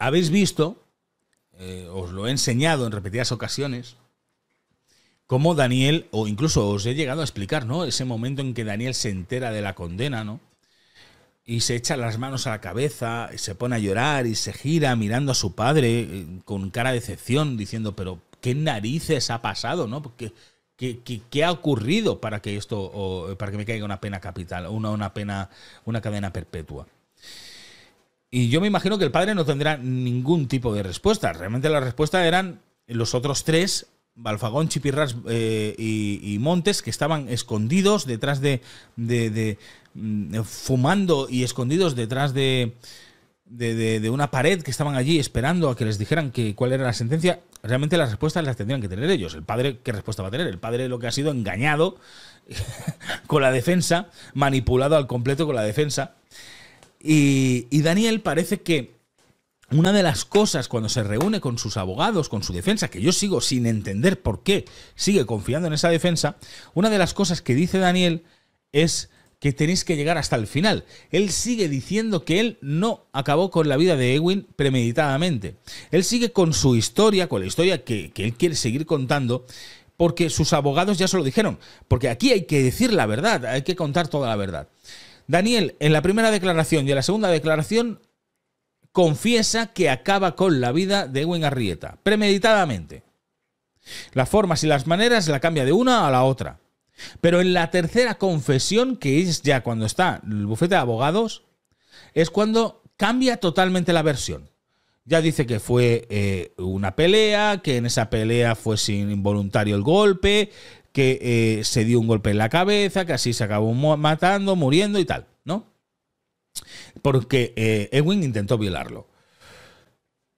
habéis visto, eh, os lo he enseñado en repetidas ocasiones, cómo Daniel, o incluso os he llegado a explicar, ¿no? Ese momento en que Daniel se entera de la condena, ¿no? Y se echa las manos a la cabeza, se pone a llorar y se gira mirando a su padre eh, con cara de decepción, diciendo, pero ¿qué narices ha pasado, ¿no? ¿Qué, ha ocurrido para que esto, o para que me caiga una pena capital, una, una pena, una cadena perpetua? Y yo me imagino que el padre no tendrá ningún tipo de respuesta. Realmente la respuesta eran los otros tres, Balfagón, Chipirras eh, y, Montes, que estaban escondidos detrás de, mm, eh, fumando y escondidos detrás de, una pared que estaban allí esperando a que les dijeran que, cuál era la sentencia. Realmente las respuestas las tendrían que tener ellos. El padre, ¿qué respuesta va a tener? El padre lo que ha sido engañado con la defensa, manipulado al completo con la defensa y, Daniel parece que una de las cosas cuando se reúne con sus abogados, con su defensa, que yo sigo sin entender por qué sigue confiando en esa defensa, una de las cosas que dice Daniel es que tenéis que llegar hasta el final. Él sigue diciendo que él no acabó con la vida de Ewin premeditadamente. Él sigue con su historia, con la historia que, que él quiere seguir contando, porque sus abogados ya se lo dijeron. Porque aquí hay que decir la verdad, hay que contar toda la verdad. Daniel, en la primera declaración y en la segunda declaración, confiesa que acaba con la vida de Ewen Arrieta, premeditadamente. Las formas y las maneras la cambia de una a la otra. Pero en la tercera confesión, que es ya cuando está el bufete de abogados, es cuando cambia totalmente la versión. Ya dice que fue eh, una pelea, que en esa pelea fue sin involuntario el golpe, que eh, se dio un golpe en la cabeza, que así se acabó matando, muriendo y tal, ¿no? Porque eh, Edwin intentó violarlo.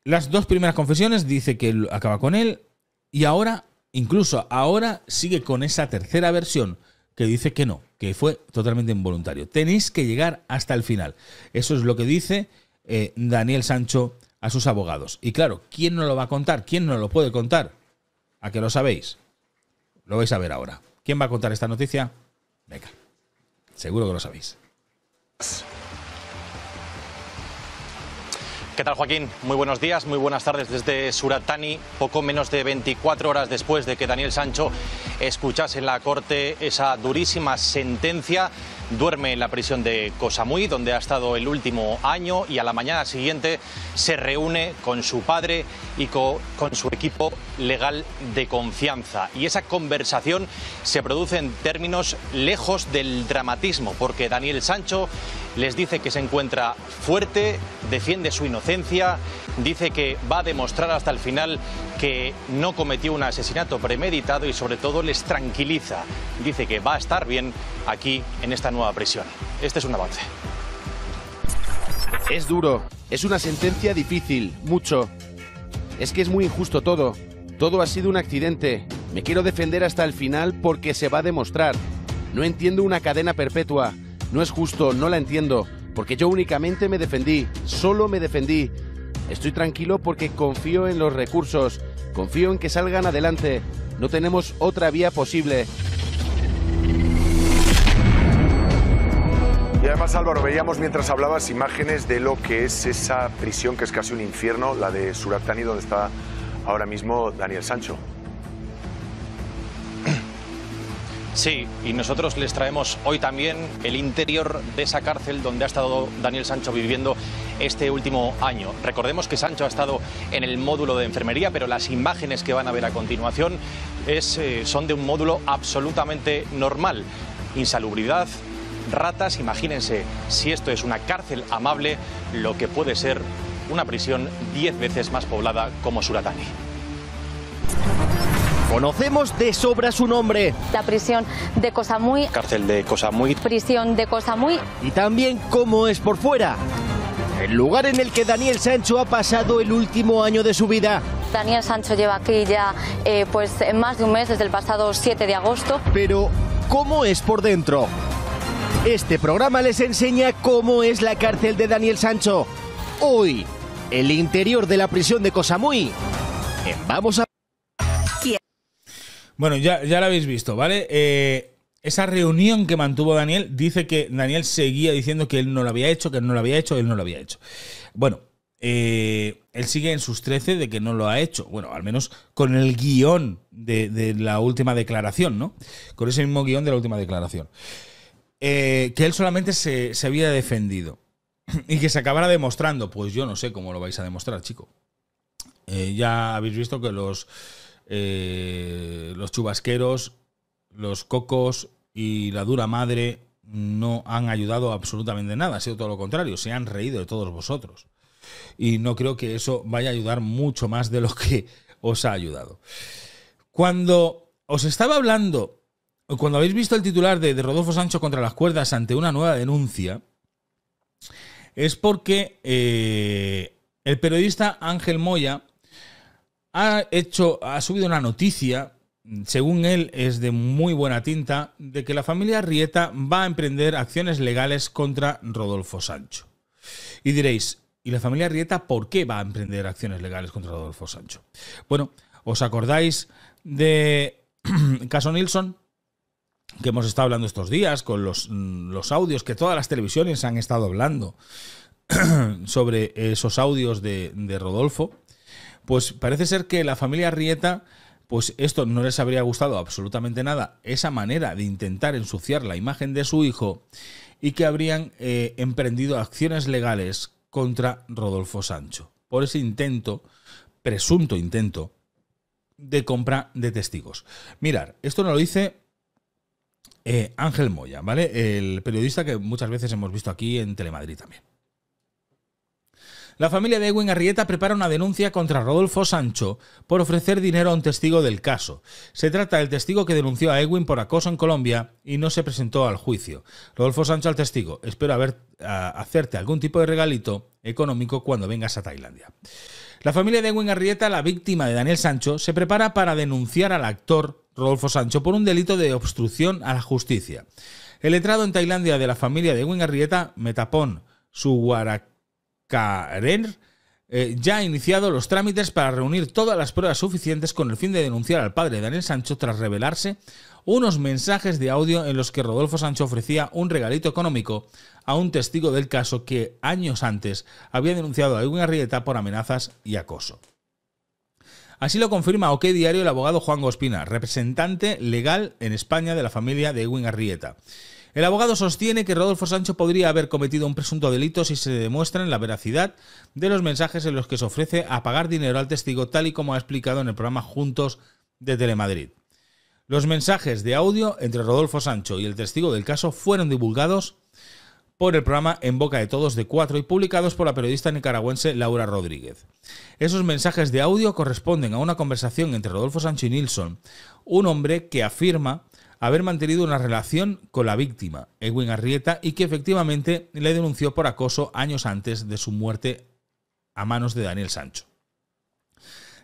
Las dos primeras confesiones dice que acaba con él y ahora, incluso ahora, sigue con esa tercera versión que dice que no, que fue totalmente involuntario. Tenéis que llegar hasta el final. Eso es lo que dice eh, Daniel Sancho a sus abogados. Y claro, ¿quién no lo va a contar? ¿Quién no lo puede contar? ¿A que lo sabéis? Lo vais a ver ahora. ¿Quién va a contar esta noticia? Venga, seguro que lo sabéis. ¿Qué tal Joaquín? Muy buenos días, muy buenas tardes desde Suratani, poco menos de 24 horas después de que Daniel Sancho escuchase en la corte esa durísima sentencia. Duerme en la prisión de Cosamuy, donde ha estado el último año, y a la mañana siguiente se reúne con su padre y con su equipo legal de confianza. Y esa conversación se produce en términos lejos del dramatismo, porque Daniel Sancho les dice que se encuentra fuerte, defiende su inocencia, dice que va a demostrar hasta el final que no cometió un asesinato premeditado y sobre todo les tranquiliza. Dice que va a estar bien aquí en esta nueva prisión. Este es un avance. Es duro, es una sentencia difícil, mucho. Es que es muy injusto todo. Todo ha sido un accidente. Me quiero defender hasta el final porque se va a demostrar. No entiendo una cadena perpetua. No es justo, no la entiendo, porque yo únicamente me defendí, solo me defendí. Estoy tranquilo porque confío en los recursos, confío en que salgan adelante. No tenemos otra vía posible. Y además, Álvaro, veíamos mientras hablabas imágenes de lo que es esa prisión que es casi un infierno, la de Suratani, donde está ahora mismo Daniel Sancho. Sí, y nosotros les traemos hoy también el interior de esa cárcel donde ha estado Daniel Sancho viviendo este último año. Recordemos que Sancho ha estado en el módulo de enfermería, pero las imágenes que van a ver a continuación eh, son de un módulo absolutamente normal. Insalubridad, ratas, imagínense si esto es una cárcel amable, lo que puede ser una prisión 10 veces más poblada como Suratani. Conocemos de sobra su nombre. La prisión de Cosamuy. Cárcel de Cosamuy. Prisión de Cosamuy. Y también cómo es por fuera. El lugar en el que Daniel Sancho ha pasado el último año de su vida. Daniel Sancho lleva aquí ya eh, pues más de un mes desde el pasado 7 de agosto. Pero, ¿cómo es por dentro? Este programa les enseña cómo es la cárcel de Daniel Sancho. Hoy, el interior de la prisión de Cosamuy. Vamos a bueno, ya, lo habéis visto, ¿vale? Eh, esa reunión que mantuvo Daniel, dice que Daniel seguía diciendo que él no lo había hecho, que él no lo había hecho, él no lo había hecho. Bueno, eh, él sigue en sus 13 de que no lo ha hecho. Bueno, al menos con el guión de, la última declaración, ¿no? Con ese mismo guión de la última declaración. Eh, que él solamente se, había defendido. Y que se acabara demostrando. Pues yo no sé cómo lo vais a demostrar, chico. ya habéis visto que los eh, los chubasqueros, los cocos y la dura madre no han ayudado absolutamente nada, ha sido todo lo contrario, se han reído de todos vosotros. Y no creo que eso vaya a ayudar mucho más de lo que os ha ayudado. Cuando os estaba hablando, cuando habéis visto el titular de, Rodolfo Sancho contra las cuerdas ante una nueva denuncia, es porque eh, el periodista Ángel Moya ha hecho, ha subido una noticia, según él es de muy buena tinta, de que la familia Rieta va a emprender acciones legales contra Rodolfo Sancho. Y diréis, ¿y la familia Rieta por qué va a emprender acciones legales contra Rodolfo Sancho? Bueno, ¿os acordáis de caso Nilsson? que hemos estado hablando estos días con los, mm, los audios que todas las televisiones han estado hablando sobre esos audios de, de Rodolfo pues parece ser que la familia Rieta pues esto no les habría gustado absolutamente nada, esa manera de intentar ensuciar la imagen de su hijo y que habrían eh, emprendido acciones legales contra Rodolfo Sancho por ese intento, presunto intento, de compra de testigos. Mirar, esto no lo dice eh, Ángel Moya, ¿vale? El periodista que muchas veces hemos visto aquí en Telemadrid también. La familia de Edwin Arrieta prepara una denuncia contra Rodolfo Sancho por ofrecer dinero a un testigo del caso. Se trata del testigo que denunció a Edwin por acoso en Colombia y no se presentó al juicio. Rodolfo Sancho al testigo, espero haber, hacerte algún tipo de regalito económico cuando vengas a Tailandia. La familia de Edwin Arrieta, la víctima de Daniel Sancho, se prepara para denunciar al actor Rodolfo Sancho por un delito de obstrucción a la justicia. El letrado en Tailandia de la familia de Edwin Arrieta, Metapón Suwarak Karen eh, ya ha iniciado los trámites para reunir todas las pruebas suficientes con el fin de denunciar al padre Daniel Sancho tras revelarse unos mensajes de audio en los que Rodolfo Sancho ofrecía un regalito económico a un testigo del caso que años antes había denunciado a Ewing Arrieta por amenazas y acoso. Así lo confirma OK Diario el abogado Juan Gospina, representante legal en España de la familia de Ewing Arrieta. El abogado sostiene que Rodolfo Sancho podría haber cometido un presunto delito si se en la veracidad de los mensajes en los que se ofrece a pagar dinero al testigo, tal y como ha explicado en el programa Juntos de Telemadrid. Los mensajes de audio entre Rodolfo Sancho y el testigo del caso fueron divulgados por el programa En Boca de Todos de Cuatro y publicados por la periodista nicaragüense Laura Rodríguez. Esos mensajes de audio corresponden a una conversación entre Rodolfo Sancho y Nilsson, un hombre que afirma haber mantenido una relación con la víctima, Edwin Arrieta, y que efectivamente le denunció por acoso años antes de su muerte a manos de Daniel Sancho.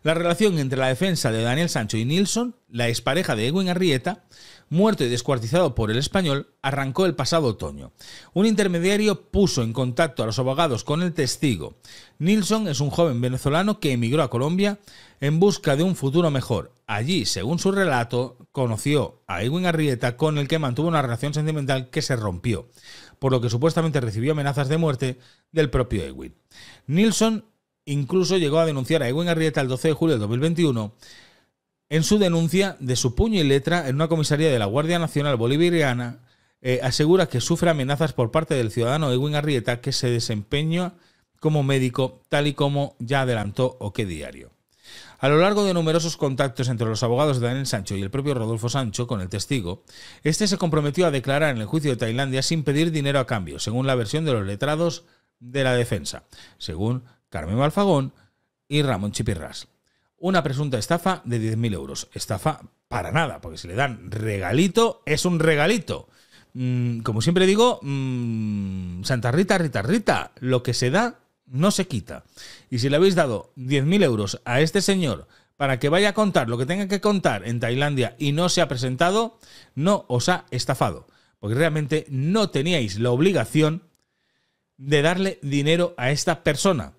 La relación entre la defensa de Daniel Sancho y Nilsson, la expareja de Edwin Arrieta, muerto y descuartizado por el español, arrancó el pasado otoño. Un intermediario puso en contacto a los abogados con el testigo. Nilsson es un joven venezolano que emigró a Colombia en busca de un futuro mejor. Allí, según su relato, conoció a Edwin Arrieta con el que mantuvo una relación sentimental que se rompió, por lo que supuestamente recibió amenazas de muerte del propio Edwin. Nilsson incluso llegó a denunciar a Edwin Arrieta el 12 de julio de 2021 en su denuncia de su puño y letra en una comisaría de la Guardia Nacional Bolivariana, eh, asegura que sufre amenazas por parte del ciudadano Edwin Arrieta que se desempeña como médico, tal y como ya adelantó qué Diario. A lo largo de numerosos contactos entre los abogados de Daniel Sancho y el propio Rodolfo Sancho con el testigo, este se comprometió a declarar en el juicio de Tailandia sin pedir dinero a cambio, según la versión de los letrados de la defensa, según Carmen Balfagón y Ramón Chipirras una presunta estafa de 10.000 euros. Estafa para nada, porque si le dan regalito, es un regalito. Mm, como siempre digo, mm, Santa Rita, Rita, Rita, lo que se da no se quita. Y si le habéis dado 10.000 euros a este señor para que vaya a contar lo que tenga que contar en Tailandia y no se ha presentado, no os ha estafado. Porque realmente no teníais la obligación de darle dinero a esta persona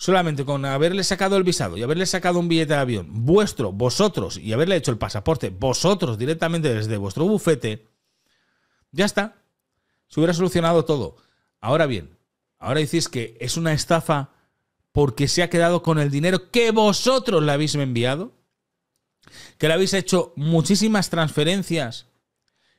solamente con haberle sacado el visado y haberle sacado un billete de avión vuestro, vosotros, y haberle hecho el pasaporte vosotros directamente desde vuestro bufete, ya está. Se hubiera solucionado todo. Ahora bien, ahora decís que es una estafa porque se ha quedado con el dinero que vosotros le habéis enviado, que le habéis hecho muchísimas transferencias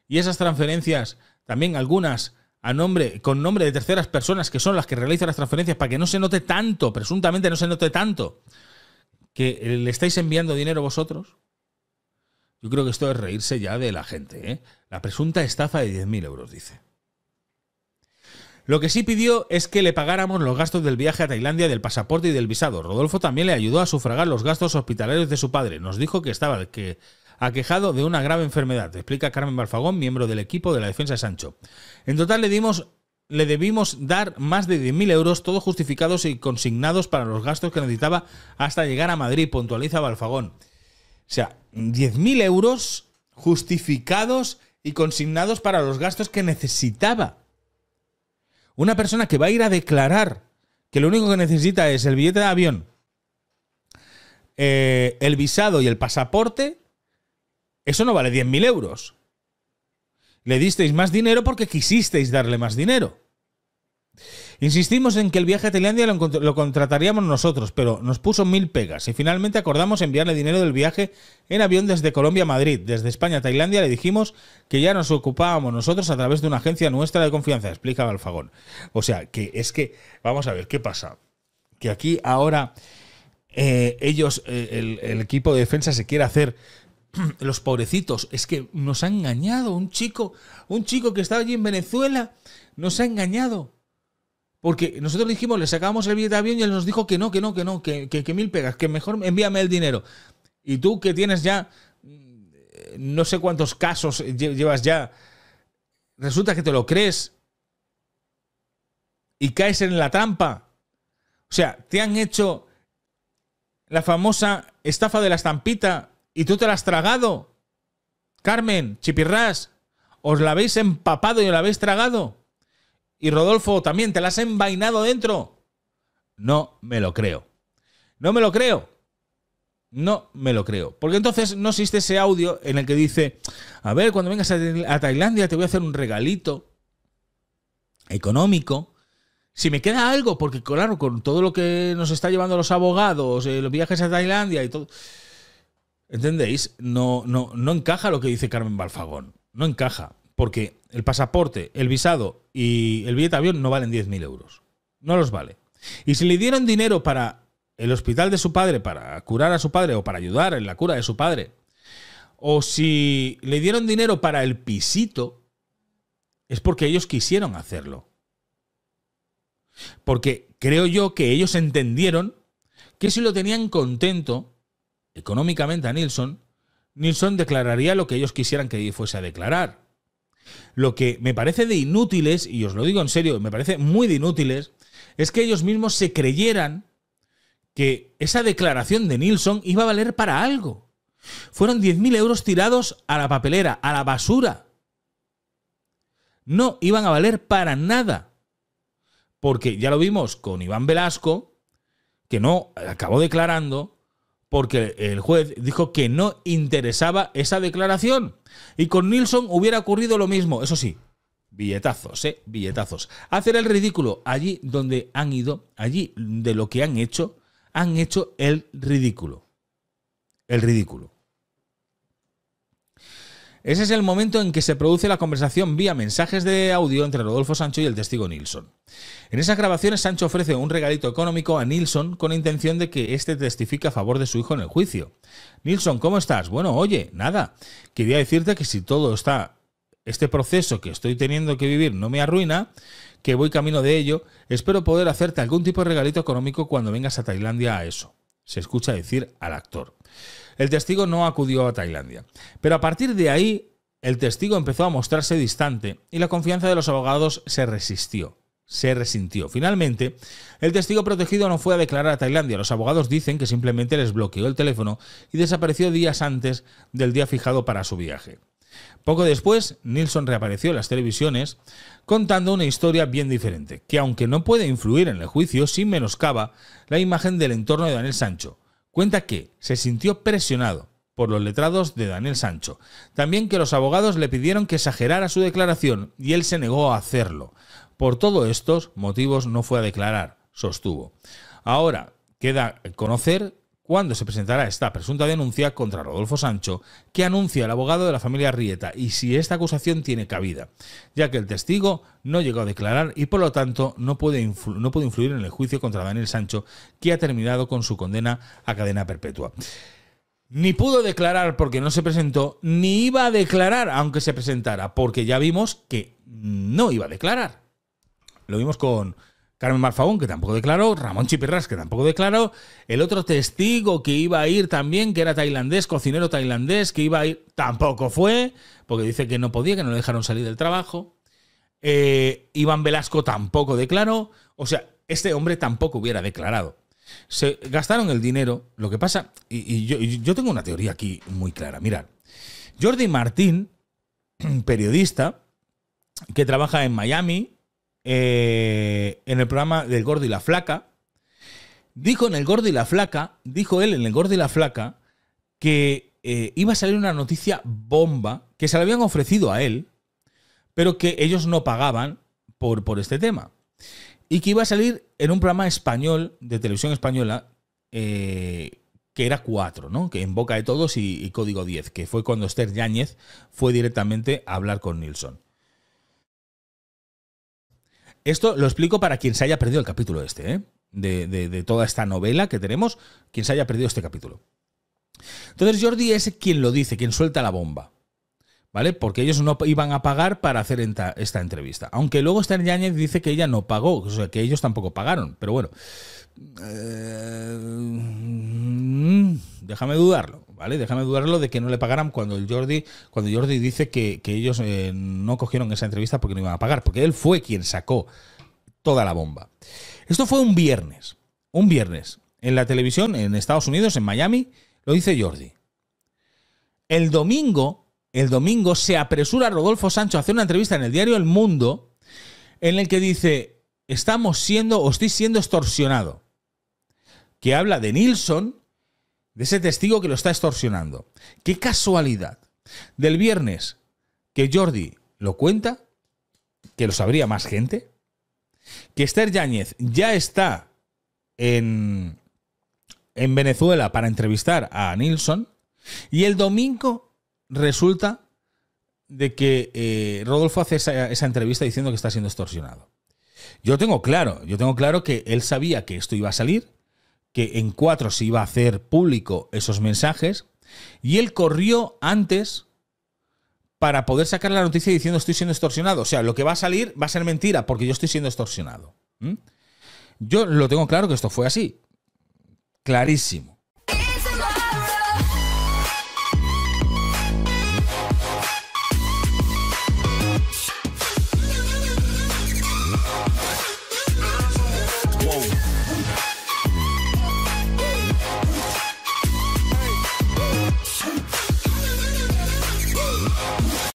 y esas transferencias, también algunas a nombre, con nombre de terceras personas que son las que realizan las transferencias para que no se note tanto, presuntamente no se note tanto, que le estáis enviando dinero vosotros? Yo creo que esto es reírse ya de la gente. ¿eh? La presunta estafa de 10.000 euros, dice. Lo que sí pidió es que le pagáramos los gastos del viaje a Tailandia, del pasaporte y del visado. Rodolfo también le ayudó a sufragar los gastos hospitalarios de su padre. Nos dijo que estaba, que quejado de una grave enfermedad, explica Carmen Balfagón, miembro del equipo de la defensa de Sancho. En total le dimos le debimos dar más de 10.000 euros, todos justificados y consignados para los gastos que necesitaba hasta llegar a Madrid, puntualiza Balfagón. O sea, 10.000 euros justificados y consignados para los gastos que necesitaba. Una persona que va a ir a declarar que lo único que necesita es el billete de avión, eh, el visado y el pasaporte, eso no vale 10.000 euros. Le disteis más dinero porque quisisteis darle más dinero. Insistimos en que el viaje a Tailandia lo, contrataríamos nosotros, pero nos puso mil pegas y finalmente acordamos enviarle dinero del viaje en avión desde Colombia a Madrid. Desde España a Tailandia le dijimos que ya nos ocupábamos nosotros a través de una agencia nuestra de confianza, explica Alfagón. O sea, que es que, vamos a ver, ¿qué pasa? Que aquí ahora eh, ellos, eh, el equipo de defensa se quiere hacer los pobrecitos, es que nos ha engañado un chico, un chico que estaba allí en Venezuela, nos ha engañado. Porque nosotros dijimos, le sacamos el billete de avión y él nos dijo que no, que no, que no, que, que mil pegas, que mejor envíame el dinero. Y tú que tienes ya mm, no sé cuántos casos llevas ya, resulta que te lo crees y caes en la trampa. O sea, te han hecho la famosa estafa de la estampita y tú te la has tragado. Carmen, Chipirras, os la habéis empapado y os la habéis tragado. Y Rodolfo, también te la has envainado dentro. No me lo creo. No me lo creo. No me lo creo. Porque entonces no existe ese audio en el que dice, a ver, cuando vengas a Tailandia te voy a hacer un regalito económico. Si me queda algo, porque claro, con todo lo que nos está llevando los abogados, eh, los viajes a Tailandia y todo ¿Entendéis? No, no, no encaja lo que dice Carmen Balfagón. No encaja. Porque el pasaporte, el visado y el billete de avión no valen 10.000 euros. No los vale. Y si le dieron dinero para el hospital de su padre, para curar a su padre o para ayudar en la cura de su padre, o si le dieron dinero para el pisito, es porque ellos quisieron hacerlo. Porque creo yo que ellos entendieron que si lo tenían contento, económicamente a Nilsson, Nilsson declararía lo que ellos quisieran que fuese a declarar. Lo que me parece de inútiles, y os lo digo en serio, me parece muy de inútiles, es que ellos mismos se creyeran que esa declaración de Nilsson iba a valer para algo. Fueron 10.000 euros tirados a la papelera, a la basura. No iban a valer para nada. Porque ya lo vimos con Iván Velasco, que no acabó declarando porque el juez dijo que no interesaba esa declaración. Y con Nilsson hubiera ocurrido lo mismo, eso sí, billetazos, ¿eh? Billetazos. Hacer el ridículo allí donde han ido, allí de lo que han hecho, han hecho el ridículo. El ridículo. Ese es el momento en que se produce la conversación vía mensajes de audio entre Rodolfo Sancho y el testigo Nilsson. En esas grabaciones, Sancho ofrece un regalito económico a Nilsson con intención de que éste testifique a favor de su hijo en el juicio. Nilsson, ¿cómo estás? Bueno, oye, nada. Quería decirte que si todo está, este proceso que estoy teniendo que vivir no me arruina, que voy camino de ello, espero poder hacerte algún tipo de regalito económico cuando vengas a Tailandia a eso. Se escucha decir al actor. El testigo no acudió a Tailandia. Pero a partir de ahí, el testigo empezó a mostrarse distante y la confianza de los abogados se resistió se resintió. Finalmente, el testigo protegido no fue a declarar a Tailandia. Los abogados dicen que simplemente les bloqueó el teléfono y desapareció días antes del día fijado para su viaje. Poco después, Nilsson reapareció en las televisiones contando una historia bien diferente, que aunque no puede influir en el juicio, sí menoscaba la imagen del entorno de Daniel Sancho, Cuenta que se sintió presionado por los letrados de Daniel Sancho. También que los abogados le pidieron que exagerara su declaración y él se negó a hacerlo. Por todos estos motivos no fue a declarar, sostuvo. Ahora queda conocer ¿Cuándo se presentará esta presunta denuncia contra Rodolfo Sancho, que anuncia el abogado de la familia Rieta, y si esta acusación tiene cabida, ya que el testigo no llegó a declarar y por lo tanto no puede, no puede influir en el juicio contra Daniel Sancho, que ha terminado con su condena a cadena perpetua ni pudo declarar porque no se presentó, ni iba a declarar aunque se presentara, porque ya vimos que no iba a declarar. Lo vimos con Carmen Marfagón, que tampoco declaró, Ramón Chipirras, que tampoco declaró, el otro testigo que iba a ir también, que era tailandés, cocinero tailandés, que iba a ir, tampoco fue, porque dice que no podía, que no le dejaron salir del trabajo. Eh, Iván Velasco tampoco declaró, o sea, este hombre tampoco hubiera declarado. Se gastaron el dinero, lo que pasa, y, yo, y yo tengo una teoría aquí muy clara, mirad. Jordi Martín, periodista, que trabaja en Miami, eh, en el programa del Gordo y la Flaca. Dijo en el Gordo y la Flaca, dijo él en el Gordo y la Flaca, que eh, iba a salir una noticia bomba que se la habían ofrecido a él, pero que ellos no pagaban por, por este tema. Y que iba a salir en un programa español de televisión española eh, que era 4, ¿no? Que en boca de todos y, y código 10, que fue cuando Esther Yáñez fue directamente a hablar con Nilsson. Esto lo explico para quien se haya perdido el capítulo este, ¿eh? de, de toda esta novela que tenemos, quien se haya perdido este capítulo. Entonces Jordi es quien lo dice, quien suelta la bomba. ¿vale? Porque ellos no iban a pagar para hacer esta, entrevista. Aunque luego Esther Yáñez dice que ella no pagó, o sea, que ellos tampoco pagaron, pero bueno. Eh, déjame dudarlo, ¿vale? Déjame dudarlo de que no le pagaran cuando el Jordi, cuando Jordi dice que, ellos eh, no cogieron esa entrevista porque no iban a pagar, porque él fue quien sacó toda la bomba. Esto fue un viernes, un viernes, en la televisión en Estados Unidos, en Miami, lo dice Jordi. El domingo el domingo se apresura Rodolfo Sancho a hacer una entrevista en el diario El Mundo en el que dice, estamos siendo o estoy siendo extorsionado. Que habla de Nilsson, de ese testigo que lo está extorsionando. Qué casualidad. Del viernes que Jordi lo cuenta, que lo sabría más gente, que Esther Yáñez ya está en, en Venezuela para entrevistar a Nilsson, y el domingo resulta de que eh, Rodolfo hace esa, entrevista diciendo que está siendo extorsionado. Yo tengo claro, yo tengo claro que él sabía que esto iba a salir, que en cuatro se iba a hacer público esos mensajes, y él corrió antes para poder sacar la noticia diciendo estoy siendo extorsionado. O sea, lo que va a salir va a ser mentira porque yo estoy siendo extorsionado. ¿Mm? Yo lo tengo claro que esto fue así. Clarísimo.